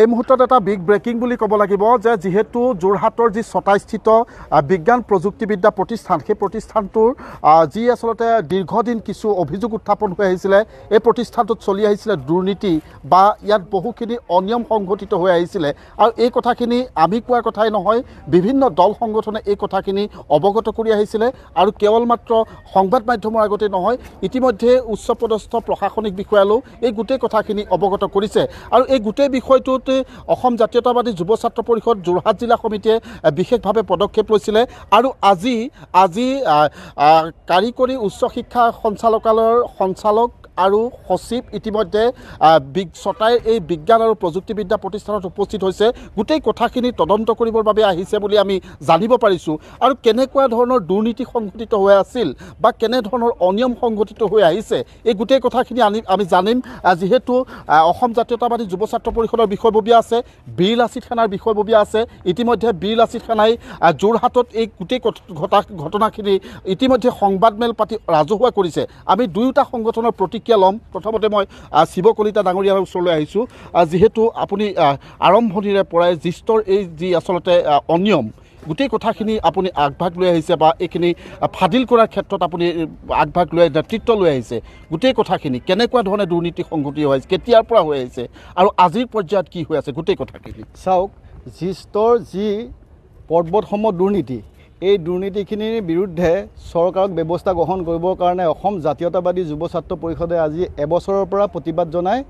এই মুহূৰ্তত এটা বিগ ব্ৰেকিং বুলি ক'ব লাগিব যে যিহেতু যোৰহাটৰ যি চতাইস্থিত বিজ্ঞান প্ৰযুক্তিবিদ্যা প্ৰতিষ্ঠান সেই প্ৰতিষ্ঠানটোৰ যি আচলতে দীৰ্ঘদিন কিছু অভিযোগ উত্থাপন হৈ আহিছিলে এই প্ৰতিষ্ঠানটোত চলি আহিছিলে দুৰ্নীতি বা ইয়াত বহুখিনি অনিয়ম সংঘটিত হৈ আহিছিলে আৰু এই কথাখিনি আমি কোৱা কথাই নহয় বিভিন্ন দল সংগঠনে এই কথাখিনি অৱগত কৰি আহিছিলে আৰু কেৱল মাত্ৰ সংবাদ মাধ্যমৰ আগতেই নহয় ইতিমধ্যে উচ্চপদস্থ প্ৰশাসনিক বিষয়ালৈও এই গোটেই কথাখিনি অৱগত কৰিছে আৰু এই গোটেই বিষয় বিষয়টোত অসম জাতীয়তাবাদী যুৱ ছাত্ৰ পৰিষদ যোৰহাট জিলা সমিতিয়ে বিশেষভাৱে পদক্ষেপ লৈছিলে আৰু আজি আজি কাৰিকৰী উচ্চ শিক্ষা সঞ্চালকালয়ৰ সঞ্চালক আৰু সচিব ইতিমধ্যে ছটাই এই বিজ্ঞান আৰু প্ৰযুক্তিবিদ্যা প্ৰতিষ্ঠানত উপস্থিত হৈছে গোটেই কথাখিনি তদন্ত কৰিবৰ বাবে আহিছে বুলি আমি জানিব পাৰিছোঁ আৰু কেনেকুৱা ধৰণৰ দুৰ্নীতি সংঘটিত হৈ আছিল বা কেনেধৰণৰ অনিয়ম সংঘটিত হৈ আহিছে এই গোটেই কথাখিনি আনি আমি জানিম যিহেতু অসম জাতীয়তাবাদী যুৱ ছাত্ৰ পৰিষদৰ বিষয়ববীয়া আছে বীৰ লাচিত সেনাৰ বিষয়ববীয়া আছে ইতিমধ্যে বীৰ লাচিত সেনাই যোৰহাটত এই গোটেই ঘটা ঘটনাখিনি ইতিমধ্যে সংবাদমেল পাতি ৰাজহুৱা কৰিছে আমি দুয়োটা সংগঠনৰ প্ৰতি প্ৰতিক্ৰিয়া ল'ম প্ৰথমতে মই শিৱ কলিতা ডাঙৰীয়াৰ ওচৰলৈ আহিছোঁ যিহেতু আপুনি আৰম্ভণিৰে পৰাই জ্যেষ্ঠৰ এই যি আচলতে অনিয়ম গোটেই কথাখিনি আপুনি আগভাগ লৈ আহিছে বা এইখিনি ফাদিল কৰাৰ ক্ষেত্ৰত আপুনি আগভাগ লৈ নেতৃত্ব লৈ আহিছে গোটেই কথাখিনি কেনেকুৱা ধৰণে দুৰ্নীতি সংঘটি হৈ আহিছে কেতিয়াৰ পৰা হৈ আহিছে আৰু আজিৰ পৰ্যায়ত কি হৈ আছে গোটেই কথাখিনি চাওক জ্যেষ্ঠৰ যি পৰ্বতসম দুৰ্নীতি এই দুৰ্নীতিখিনিৰ বিৰুদ্ধে চৰকাৰক ব্যৱস্থা গ্ৰহণ কৰিবৰ কাৰণে অসম জাতীয়তাবাদী যুৱ ছাত্ৰ পৰিষদে আজি এবছৰৰ পৰা প্ৰতিবাদ জনাই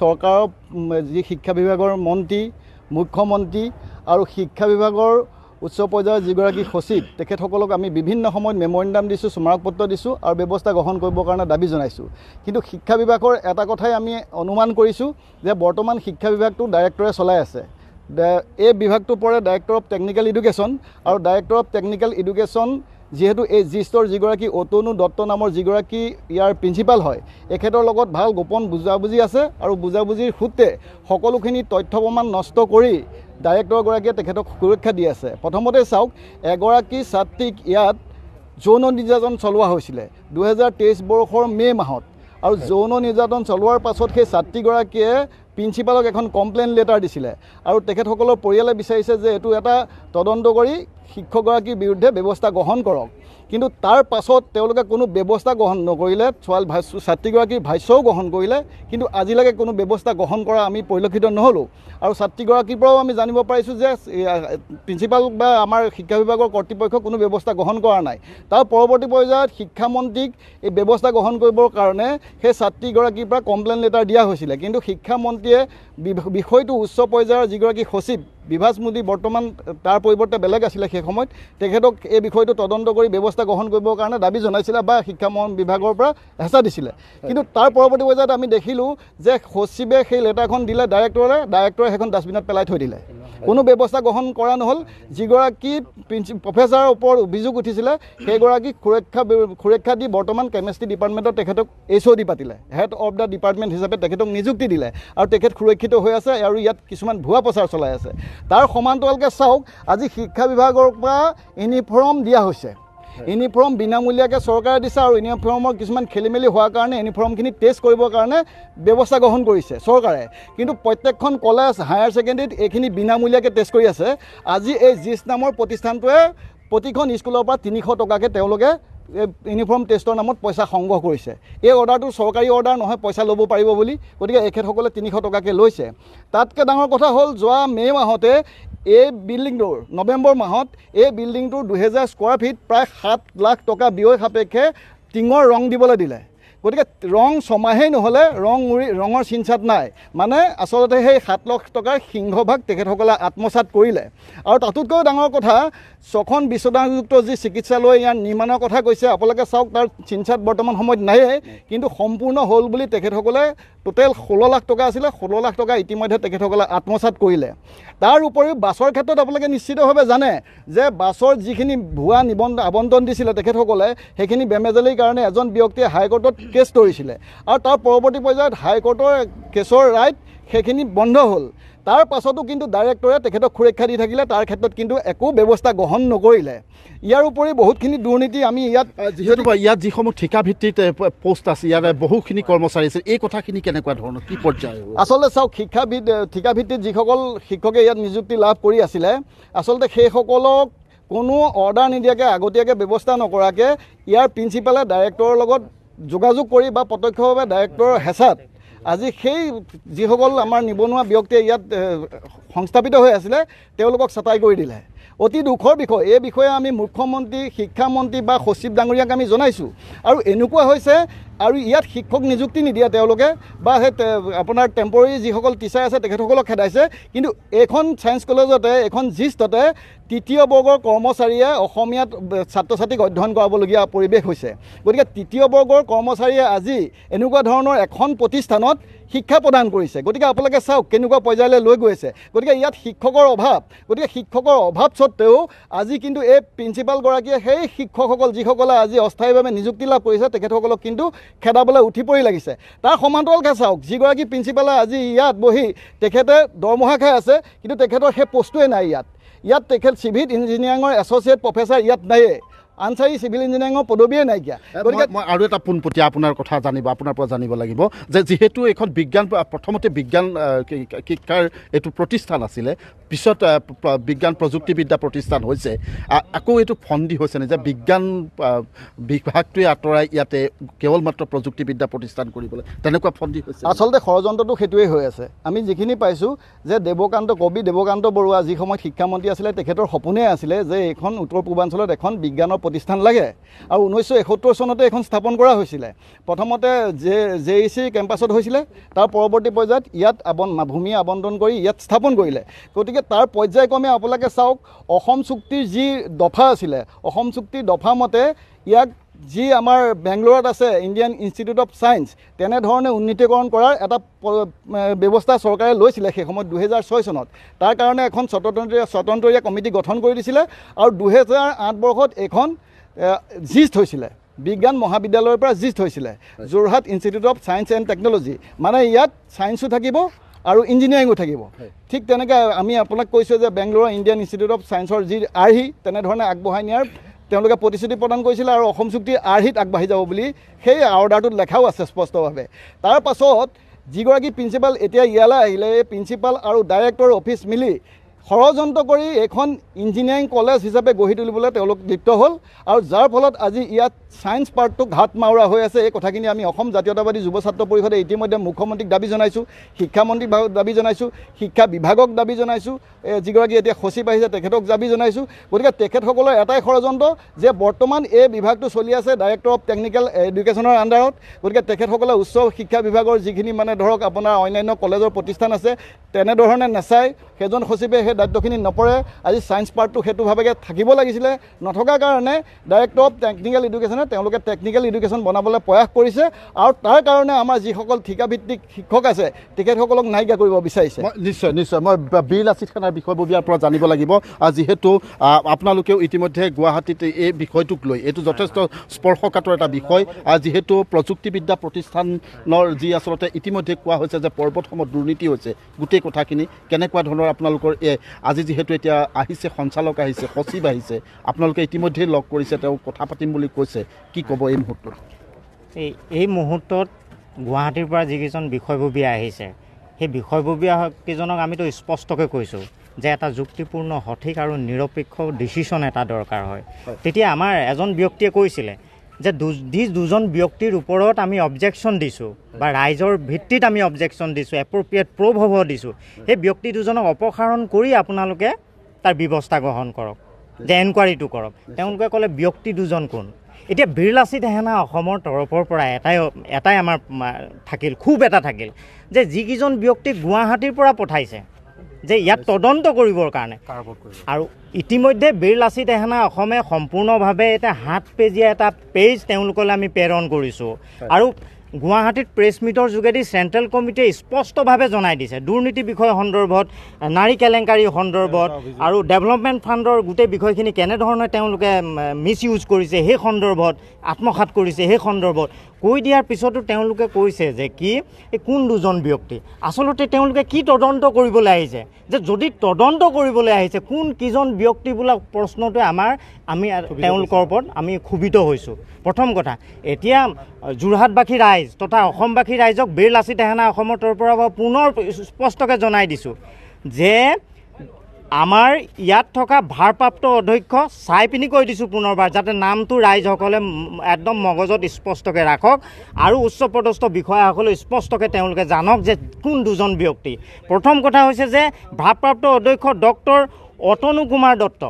চৰকাৰৰ যি শিক্ষা বিভাগৰ মন্ত্ৰী মুখ্যমন্ত্ৰী আৰু শিক্ষা বিভাগৰ উচ্চ পৰ্যায়ৰ যিগৰাকী সচিব তেখেতসকলক আমি বিভিন্ন সময়ত মেমৰেণ্ডাম দিছোঁ স্মাৰক পত্ৰ দিছোঁ আৰু ব্যৱস্থা গ্ৰহণ কৰিবৰ কাৰণে দাবী জনাইছোঁ কিন্তু শিক্ষা বিভাগৰ এটা কথাই আমি অনুমান কৰিছোঁ যে বৰ্তমান শিক্ষা বিভাগটো ডাইৰেক্টৰে চলাই আছে এই বিভাগটো পৰে ডাইৰেক্টৰ অফ টেকনিকেল ইডুকেশ্যন আৰু ডাইৰেক্টৰ অফ টেকনিকেল ইডুকেশ্যন যিহেতু এই জিষ্টৰ যিগৰাকী অতনু দত্ত নামৰ যিগৰাকী ইয়াৰ প্ৰিন্সিপাল হয় এখেতৰ লগত ভাল গোপন বুজাবুজি আছে আৰু বুজাবুজিৰ সূত্ৰে সকলোখিনি তথ্য প্ৰমাণ নষ্ট কৰি ডাইৰেক্টৰগৰাকীয়ে তেখেতক সুৰক্ষা দি আছে প্ৰথমতে চাওক এগৰাকী ছাত্ৰীক ইয়াত যৌন নিৰ্যাতন চলোৱা হৈছিলে দুহেজাৰ তেইছ বৰ্ষৰ মে' মাহত আৰু যৌন নিৰ্যাতন চলোৱাৰ পাছত সেই ছাত্ৰীগৰাকীয়ে প্ৰিঞ্চিপালক এখন কমপ্লেইন লেটাৰ দিছিলে আৰু তেখেতসকলৰ পৰিয়ালে বিচাৰিছে যে এইটো এটা তদন্ত কৰি শিক্ষকগৰাকীৰ বিৰুদ্ধে ব্যৱস্থা গ্ৰহণ কৰক কিন্তু তাৰ পাছত তেওঁলোকে কোনো ব্যৱস্থা গ্ৰহণ নকৰিলে ছোৱালী ভাষ্য ছাত্ৰীগৰাকীৰ ভাষ্যও গ্ৰহণ কৰিলে কিন্তু আজিলৈকে কোনো ব্যৱস্থা গ্ৰহণ কৰা আমি পৰিলক্ষিত নহ'লোঁ আৰু ছাত্ৰীগৰাকীৰ পৰাও আমি জানিব পাৰিছোঁ যে প্ৰিন্সিপাল বা আমাৰ শিক্ষা বিভাগৰ কৰ্তৃপক্ষ কোনো ব্যৱস্থা গ্ৰহণ কৰা নাই তাৰ পৰৱৰ্তী পৰ্যায়ত শিক্ষামন্ত্ৰীক এই ব্যৱস্থা গ্ৰহণ কৰিবৰ কাৰণে সেই ছাত্ৰীগৰাকীৰ পৰা কমপ্লেইন লেটাৰ দিয়া হৈছিলে কিন্তু শিক্ষামন্ত্ৰীয়ে বিষয়টো উচ্চ পৰ্যায়ৰ যিগৰাকী সচিব বিভাষ মোদী বৰ্তমান তাৰ পৰিৱৰ্তে বেলেগ আছিলে সেই সময়ত তেখেতক এই বিষয়টো তদন্ত কৰি ব্যৱস্থা গ্ৰহণ কৰিবৰ কাৰণে দাবী জনাইছিলে বা শিক্ষা বিভাগৰ পৰা হেঁচা দিছিলে কিন্তু তাৰ পৰৱৰ্তী পৰ্যায়ত আমি দেখিলোঁ যে সচিবে সেই লেটাৰখন দিলে ডাইৰেক্টৰে ডাইৰেক্টৰে সেইখন ডাষ্টবিনত পেলাই থৈ দিলে কোনো ব্যৱস্থা গ্ৰহণ কৰা নহ'ল যিগৰাকী প্ৰিঞ্চি প্ৰফেচাৰৰ ওপৰত অভিযোগ উঠিছিলে সেইগৰাকীক সুৰক্ষা সুৰক্ষা দি বৰ্তমান কেমেষ্ট্ৰি ডিপাৰ্টমেণ্টত তেখেতক এইচ অ' ডি পাতিলে হেড অফ দ্য ডিপাৰ্টমেণ্ট হিচাপে তেখেতক নিযুক্তি দিলে আৰু তেখেত সুৰক্ষিত হৈ আছে আৰু ইয়াত কিছুমান ভুৱা প্ৰচাৰ চলাই আছে তাৰ সমান্তৰালকৈ চাওক আজি শিক্ষা বিভাগৰ পৰা ইউনিফৰ্ম দিয়া হৈছে ইউনিফৰ্ম বিনামূলীয়াকৈ চৰকাৰে দিছে আৰু ইউনিফৰ্মৰ কিছুমান খেলি মেলি হোৱাৰ কাৰণে ইউনিফৰ্মখিনি টেষ্ট কৰিবৰ কাৰণে ব্যৱস্থা গ্ৰহণ কৰিছে চৰকাৰে কিন্তু প্ৰত্যেকখন কলেজ হায়াৰ ছেকেণ্ডেৰীত এইখিনি বিনামূলীয়াকৈ টেষ্ট কৰি আছে আজি এই জিছ নামৰ প্ৰতিষ্ঠানটোৱে প্ৰতিখন স্কুলৰ পৰা তিনিশ টকাকৈ তেওঁলোকে ইউনিফৰ্ম টেষ্টৰ নামত পইচা সংগ্ৰহ কৰিছে এই অৰ্ডাৰটো চৰকাৰী অৰ্ডাৰ নহয় পইচা ল'ব পাৰিব বুলি গতিকে এখেতসকলে তিনিশ টকাকৈ লৈছে তাতকৈ ডাঙৰ কথা হ'ল যোৱা মে' মাহতে এই বিল্ডিংটোৰ নৱেম্বৰ মাহত এই বিল্ডিংটোৰ দুহেজাৰ স্কোৱাৰ ফিট প্ৰায় সাত লাখ টকা ব্যয় সাপেক্ষে টিঙৰ ৰং দিবলৈ দিলে গতিকে ৰং ছমাহেই নহ'লে ৰং উৰি ৰঙৰ চিনচাত নাই মানে আচলতে সেই সাত লাখ টকাৰ সিংহভাগ তেখেতসকলে আত্মসাত কৰিলে আৰু তাতোতকৈ ডাঙৰ কথা ছখন বিশ্বদানযুক্ত যি চিকিৎসালয় ইয়াৰ নিৰ্মাণৰ কথা কৈছে আপোনালোকে চাওক তাৰ চিনচাত বৰ্তমান সময়ত নায়েই কিন্তু সম্পূৰ্ণ হ'ল বুলি তেখেতসকলে টোটেল ষোল্ল লাখ টকা আছিলে ষোল্ল লাখ টকা ইতিমধ্যে তেখেতসকলে আত্মসাত কৰিলে তাৰ উপৰিও বাছৰ ক্ষেত্ৰত আপোনালোকে নিশ্চিতভাৱে জানে যে বাছৰ যিখিনি ভুৱা নিবন্ধ আৱণ্টন দিছিলে তেখেতসকলে সেইখিনি বেমেজালিৰ কাৰণে এজন ব্যক্তিয়ে হাইকোৰ্টত কেছ কৰিছিলে আৰু তাৰ পৰৱৰ্তী পৰ্যায়ত হাইকোৰ্টৰ কেছৰ ৰাইট সেইখিনি বন্ধ হ'ল তাৰ পাছতো কিন্তু ডাইৰেক্টৰে তেখেতক সুৰক্ষা দি থাকিলে তাৰ ক্ষেত্ৰত কিন্তু একো ব্যৱস্থা গ্ৰহণ নকৰিলে ইয়াৰ উপৰি বহুতখিনি দুৰ্নীতি আমি ইয়াত যিহেতু ইয়াত যিসমূহ ঠিকা ভিত্তিত পোষ্ট আছে ইয়াৰে বহুখিনি কৰ্মচাৰী আছে এই কথাখিনি কেনেকুৱা ধৰণৰ কি পৰ্যায় আচলতে চাওক শিক্ষাভিত ঠিকাভিত্তিত যিসকল শিক্ষকে ইয়াত নিযুক্তি লাভ কৰি আছিলে আচলতে সেইসকলক কোনো অৰ্ডাৰ নিদিয়াকৈ আগতীয়াকৈ ব্যৱস্থা নকৰাকৈ ইয়াৰ প্ৰিঞ্চিপালে ডাইৰেক্টৰৰ লগত যোগাযোগ কৰি বা প্ৰত্যক্ষভাৱে ডাইৰেক্টৰৰ হেঁচাত আজি সেই যিসকল আমাৰ নিবনুৱা ব্যক্তিয়ে ইয়াত সংস্থাপিত হৈ আছিলে তেওঁলোকক চাটাই কৰি দিলে অতি দুখৰ বিষয় এই বিষয়ে আমি মুখ্যমন্ত্ৰী শিক্ষামন্ত্ৰী বা সচিব ডাঙৰীয়াক আমি জনাইছোঁ আৰু এনেকুৱা হৈছে আৰু ইয়াত শিক্ষক নিযুক্তি নিদিয়ে তেওঁলোকে বা সেই আপোনাৰ টেম্পৰেৰী যিসকল টিচাৰ আছে তেখেতসকলক খেদাইছে কিন্তু এইখন ছায়েঞ্চ কলেজতে এইখন জিষ্টতে তৃতীয় বৰ্গৰ কৰ্মচাৰীয়ে অসমীয়াত ছাত্ৰ ছাত্ৰীক অধ্যয়ন কৰাবলগীয়া পৰিৱেশ হৈছে গতিকে তৃতীয় বৰ্গৰ কৰ্মচাৰীয়ে আজি এনেকুৱা ধৰণৰ এখন প্ৰতিষ্ঠানত শিক্ষা প্ৰদান কৰিছে গতিকে আপোনালোকে চাওক কেনেকুৱা পৰ্যায়লৈ লৈ গৈ আছে গতিকে ইয়াত শিক্ষকৰ অভাৱ গতিকে শিক্ষকৰ অভাৱ স্বত্তেও আজি কিন্তু এই প্ৰিঞ্চিপালগৰাকীয়ে সেই শিক্ষকসকল যিসকলে আজি অস্থায়ীভাৱে নিযুক্তি লাভ কৰিছে তেখেতসকলক কিন্তু খেদাবলৈ উঠি পৰি লাগিছে তাৰ সমান্তৰালকৈ চাওক যিগৰাকী প্ৰিঞ্চিপালে আজি ইয়াত বহি তেখেতে দৰমহা খাই আছে কিন্তু তেখেতৰ সেই পষ্টোৱে নাই ইয়াত ইয়াত তেখেত চিভিল ইঞ্জিনিয়াৰিঙৰ এছ'চিয়েট প্ৰফেচাৰ ইয়াত নায়েই আনচাৰী চিভিল ইঞ্জিনিয়াৰিঙৰ পদবীয়ে নাইকিয়া গতিকে মই আৰু এটা পোনপটীয়া আপোনাৰ কথা জানিব আপোনাৰ পৰা জানিব লাগিব যে যিহেতু এইখন বিজ্ঞান প্ৰথমতে বিজ্ঞান শিক্ষাৰ এইটো প্ৰতিষ্ঠান আছিলে পিছত বিজ্ঞান প্ৰযুক্তিবিদ্যা প্ৰতিষ্ঠান হৈছে আকৌ এইটো ফন্দি হৈছেনে যে বিজ্ঞান বিভাগটোৱে আঁতৰাই ইয়াতে কেৱল মাত্ৰ প্ৰযুক্তিবিদ্যা প্ৰতিষ্ঠান কৰিবলৈ তেনেকুৱা ফন্দি হৈছে আচলতে ষড়যন্ত্ৰটো সেইটোৱেই হৈ আছে আমি যিখিনি পাইছোঁ যে দেৱকান্ত কবি দেৱকান্ত বৰুৱা যি সময়ত শিক্ষামন্ত্ৰী আছিলে তেখেতৰ সপোনেই আছিলে যে এইখন উত্তৰ পূৰ্বাঞ্চলত এখন বিজ্ঞানৰ প্ৰতিষ্ঠান লাগে আৰু ঊনৈছশ এসত্তৰ চনতে এইখন স্থাপন কৰা হৈছিলে প্ৰথমতে জে জে ই চি কেম্পাছত হৈছিলে তাৰ পৰৱৰ্তী পৰ্যায়ত ইয়াত আবন ভূমি আৱণ্টন কৰি ইয়াত স্থাপন কৰিলে গতিকে তাৰ পৰ্যায়ক্ৰমে আপোনালোকে চাওক অসম চুক্তিৰ যি দফা আছিলে অসম চুক্তিৰ দফা মতে ইয়াক যি আমাৰ বেংগলোৰত আছে ইণ্ডিয়ান ইনষ্টিটিউট অফ চায়েন্স তেনেধৰণে উন্নীতিকৰণ কৰাৰ এটা ব্যৱস্থা চৰকাৰে লৈছিলে সেই সময়ত দুহেজাৰ ছয় চনত তাৰ কাৰণে এখন স্বতন্ত্ৰীয় স্বতন্ত্ৰীয়া কমিটি গঠন কৰি দিছিলে আৰু দুহেজাৰ আঠ বৰ্ষত এইখন জিষ্ট হৈছিলে বিজ্ঞান মহাবিদ্যালয়ৰ পৰা জিষ্ট হৈছিলে Jorhat institute of science and technology মানে ইয়াত চায়েন্সো থাকিব আৰু ইঞ্জিনিয়াৰিঙো থাকিব ঠিক তেনেকৈ আমি আপোনাক কৈছোঁ যে বেংগলোৰৰ ইণ্ডিয়ান ইনষ্টিটিউট অফ চায়েন্সৰ যি আৰ্হি তেনেধৰণে আগবঢ়াই নিয়াৰ তেওঁলোকে প্ৰতিশ্ৰুতি প্ৰদান কৰিছিলে আৰু অসম চুক্তি আৰ্হিত আগবাঢ়ি যাব বুলি সেই অৰ্ডাৰটোত লেখাও আছে স্পষ্টভাৱে তাৰ পাছত যিগৰাকী প্ৰিঞ্চিপাল এতিয়া ইয়ালৈ আহিলে এই প্ৰিঞ্চিপাল আৰু ডাইৰেক্টৰ অফিচ মিলি ষড়যন্ত্ৰ কৰি এখন ইঞ্জিনিয়াৰিং কলেজ হিচাপে গঢ়ি তুলিবলৈ তেওঁলোক লিপ্ত হ'ল আৰু যাৰ ফলত আজি ইয়াত ছায়েন্স পাৰ্কটো হাত মাওৰা হৈ আছে এই কথাখিনি আমি অসম জাতীয়তাবাদী যুৱ ছাত্ৰ পৰিষদে ইতিমধ্যে মুখ্যমন্ত্ৰীক দাবী জনাইছোঁ শিক্ষামন্ত্ৰীক দাবী জনাইছোঁ শিক্ষা বিভাগক দাবী জনাইছোঁ যিগৰাকী এতিয়া সচিব আহিছে তেখেতক দাবী জনাইছোঁ গতিকে তেখেতসকলৰ এটাই ষড়যন্ত্ৰ যে বৰ্তমান এই বিভাগটো চলি আছে ডাইৰেক্টৰ অফ টেকনিকেল এডুকেশ্যনৰ আণ্ডাৰত গতিকে তেখেতসকলে উচ্চ শিক্ষা বিভাগৰ যিখিনি মানে ধৰক আপোনাৰ অন্যান্য কলেজৰ প্ৰতিষ্ঠান আছে তেনেধৰণে নাচায় সেইজন সচিবে সেই দায়িত্বখিনি নপৰে আজি ছায়েন্স পাৰ্কটো সেইটোভাৱে থাকিব লাগিছিলে নথকাৰ কাৰণে ডাইৰেক্টৰ অফ টেকনিকেল এডুকেশ্যন মানে তেওঁলোকে টেকনিকেল এডুকেশ্যন বনাবলৈ প্ৰয়াস কৰিছে আৰু তাৰ কাৰণে আমাৰ যিসকল ঠিকাভিত্তিক শিক্ষক আছে তেখেতসকলক নাইকিয়া কৰিব বিচাৰিছে নিশ্চয় নিশ্চয় মই বীৰ লাচিত খানাৰ বিষয়ববীয়াৰ পৰা জানিব লাগিব যিহেতু আপোনালোকেও ইতিমধ্যে গুৱাহাটীত এই বিষয়টোক লৈ এইটো যথেষ্ট স্পৰ্শকাতৰ এটা বিষয় যিহেতু প্ৰযুক্তিবিদ্যা প্ৰতিষ্ঠানৰ যি আচলতে ইতিমধ্যে কোৱা হৈছে যে পৰ্বতসমূহ দুৰ্নীতি হৈছে গোটেই কথাখিনি কেনেকুৱা ধৰণৰ আপোনালোকৰ এই আজি যিহেতু এতিয়া আহিছে সঞ্চালক আহিছে সচিব আহিছে আপোনালোকে ইতিমধ্যেই লগ কৰিছে তেওঁ কথা পাতিম বুলি কৈছে কি ক'ব এই মুহূৰ্তত এই এই মুহূৰ্তত গুৱাহাটীৰ পৰা যিকেইজন বিষয়ববীয়া আহিছে সেই বিষয়ববীয়া কেইজনক আমিতো স্পষ্টকৈ কৈছোঁ যে এটা যুক্তিপূৰ্ণ সঠিক আৰু নিৰপেক্ষ ডিচিশ্যন এটা দৰকাৰ হয় তেতিয়া আমাৰ এজন ব্যক্তিয়ে কৈছিলে যে যি দুজন ব্যক্তিৰ ওপৰত আমি অবজেকশ্যন দিছোঁ বা ৰাইজৰ ভিত্তিত আমি অবজেকশ্যন দিছোঁ এপ্ৰপ্ৰিয়েট প্ৰ'ভ হ'ব দিছোঁ সেই ব্যক্তি দুজনক অপসাৰণ কৰি আপোনালোকে তাৰ ব্যৱস্থা গ্ৰহণ কৰক যে এনকুৱাৰীটো কৰক তেওঁলোকে ক'লে ব্যক্তি দুজন কোন এতিয়া বিৰলা সিদেহেনা অসমৰ তৰফৰ পৰা এটাই এটাই আমাৰ থাকিল খুব এটা থাকিল যে যিকেইজন ব্যক্তিক গুৱাহাটীৰ পৰা পঠাইছে যে ইয়াত তদন্ত কৰিবৰ কাৰণে আৰু ইতিমধ্যে বিৰলা সিদেহেনা অসমে সম্পূৰ্ণভাৱে এটা হাত পেজীয়া এটা পেজ তেওঁলোকলৈ আমি প্ৰেৰণ কৰিছোঁ আৰু গুৱাহাটীত প্ৰেছ মিটৰ যোগেদি চেণ্ট্ৰেল কমিটিয়ে স্পষ্টভাৱে জনাই দিছে দুৰ্নীতি বিষয় সন্দৰ্ভত নাৰী কেলেংকাৰী সন্দৰ্ভত আৰু ডেভেলপমেণ্ট ফাণ্ডৰ গোটেই বিষয়খিনি কেনেধৰণে তেওঁলোকে মিছ ইউজ কৰিছে সেই সন্দৰ্ভত আত্মসাত কৰিছে সেই সন্দৰ্ভত কৈ দিয়াৰ পিছতো তেওঁলোকে কৈছে যে কি এই কোন দুজন ব্যক্তি আচলতে তেওঁলোকে কি তদন্ত কৰিবলৈ আহিছে যে যদি তদন্ত কৰিবলৈ আহিছে কোন কিজন ব্যক্তি বোলা প্ৰশ্নটোৱে আমাৰ আমি তেওঁলোকৰ ওপৰত আমি ক্ষোভিত হৈছোঁ প্ৰথম কথা এতিয়া যোৰহাটবাসী ৰাইজ ৰাইজ তথা অসমবাসী ৰাইজক বীৰ লাচি তেহেনা অসমৰ তৰফৰ পৰা পুনৰ স্পষ্টকৈ জনাই দিছোঁ যে আমাৰ ইয়াত থকা ভাৰপ্ৰাপ্ত অধ্যক্ষ চাই পিনি কৈ দিছোঁ পুনৰবাৰ যাতে নামটো ৰাইজসকলে একদম মগজত স্পষ্টকৈ ৰাখক আৰু উচ্চপদস্থ বিষয়াসকলে স্পষ্টকৈ তেওঁলোকে জানক যে কোন দুজন ব্যক্তি প্ৰথম কথা হৈছে যে ভাৰপ্ৰাপ্ত অধ্যক্ষ ডক্টৰ অতনু কুমাৰ দত্ত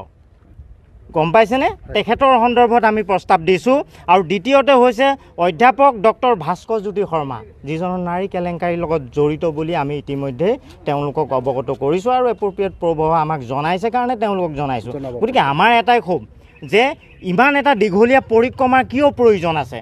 গম পাইছেনে তেখেতৰ সন্দৰ্ভত আমি প্ৰস্তাৱ দিছোঁ আৰু দ্বিতীয়তে হৈছে অধ্যাপক ডক্টৰ ভাস্কৰজ্যোতি শৰ্মা যিজনৰ নাৰী কেলেংকাৰীৰ লগত জড়িত বুলি আমি ইতিমধ্যেই তেওঁলোকক অৱগত কৰিছোঁ আৰু এপ্ৰপ্ৰিয়েট প্ৰভাৱ আমাক জনাইছে কাৰণে তেওঁলোকক জনাইছোঁ গতিকে আমাৰ এটাই ক্ষোভ যে ইমান এটা দীঘলীয়া পৰিক্ৰমাৰ কিয় প্ৰয়োজন আছে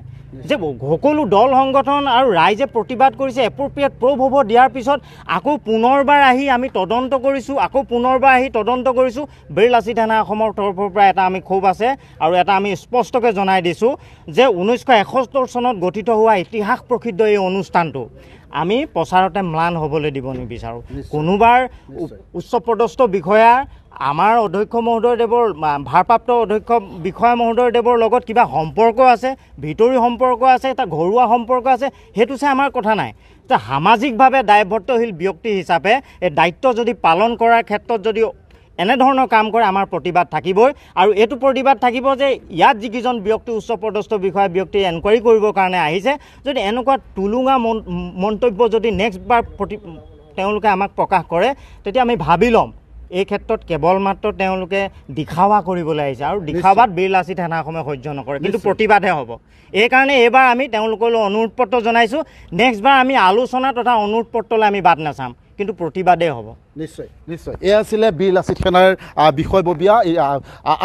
যে সকলো দল সংগঠন আৰু ৰাইজে প্ৰতিবাদ কৰিছে এপ্ৰপ্ৰিয়েট প্ৰুভ হ'ব দিয়াৰ পিছত আকৌ পুনৰবাৰ আহি আমি তদন্ত কৰিছোঁ আকৌ পুনৰবাৰ আহি তদন্ত কৰিছোঁ বীৰলাচি থানা অসমৰ তৰফৰ পৰা এটা আমি ক্ষোভ আছে আৰু এটা আমি স্পষ্টকৈ জনাই দিছোঁ যে ঊনৈছশ এসত্তৰ চনত গঠিত হোৱা ইতিহাস প্ৰসিদ্ধ এই অনুষ্ঠানটো আমি প্ৰচাৰতে ম্লান হ'বলৈ দিব নিবিচাৰোঁ কোনোবাৰ উচ্চপদস্থ বিষয়া আমাৰ অধ্যক্ষ মহোদয়দেৱৰ ভাৰপ্ৰাপ্ত অধ্যক্ষ বিষয়া মহোদয়দেৱৰ লগত কিবা সম্পৰ্ক আছে ভিতৰি সম্পৰ্ক আছে এটা ঘৰুৱা সম্পৰ্ক আছে সেইটো চাই আমাৰ কথা নাই যে সামাজিকভাৱে দায়বদ্ধশীল ব্যক্তি হিচাপে এই দায়িত্ব যদি পালন কৰাৰ ক্ষেত্ৰত যদি এনেধৰণৰ কাম কৰে আমাৰ প্ৰতিবাদ থাকিবই আৰু এইটো প্ৰতিবাদ থাকিব যে ইয়াত যিকেইজন ব্যক্তি উচ্চ পদস্থ বিষয়া ব্যক্তি এনকুৱাৰী কৰিবৰ কাৰণে আহিছে যদি এনেকুৱা টুলুঙা মন মন্তব্য যদি নেক্সট বাৰ প্ৰতি তেওঁলোকে আমাক প্ৰকাশ কৰে তেতিয়া আমি ভাবি ল'ম এই ক্ষেত্ৰত কেৱল মাত্ৰ তেওঁলোকে দিখাৱা কৰিবলৈ আহিছে আৰু দিখাৱাত বীৰ লাচিত সেনা অসমে সহ্য নকৰে কিন্তু প্ৰতিবাদহে হ'ব এইকাৰণে এইবাৰ আমি তেওঁলোকলৈ অনুৰোধ পত্ৰ জনাইছোঁ নেক্সটবাৰ আমি আলোচনা তথা অনুৰোধ পত্ৰলৈ আমি বাট নাচাম কিন্তু প্ৰতিবাদেই হ'ব নিশ্চয় নিশ্চয় এয়া আছিলে বীৰ লাচিত সেনাৰ বিষয়ববীয়া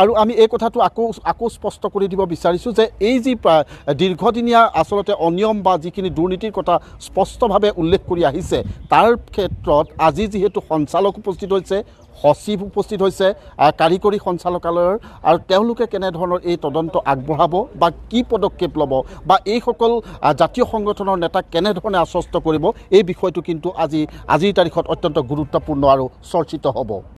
আৰু আমি এই কথাটো আকৌ আকৌ স্পষ্ট কৰি দিব বিচাৰিছোঁ যে এই যি দীৰ্ঘদিনীয়া আচলতে অনিয়ম বা যিখিনি দুৰ্নীতিৰ কথা স্পষ্টভাৱে উল্লেখ কৰি আহিছে তাৰ ক্ষেত্ৰত আজি যিহেতু সঞ্চালক উপস্থিত হৈছে সচিব উপস্থিত হৈছে কাৰিকৰী সঞ্চালকালয়ৰ আৰু তেওঁলোকে কেনেধৰণৰ এই তদন্ত আগবঢ়াব বা কি পদক্ষেপ ল'ব বা এইসকল জাতীয় সংগঠনৰ নেতাক কেনেধৰণে আশ্বস্ত কৰিব এই বিষয়টো কিন্তু আজি আজিৰ তাৰিখত অত্যন্ত গুৰুত্বপূৰ্ণ আৰু চৰ্চিত হ'ব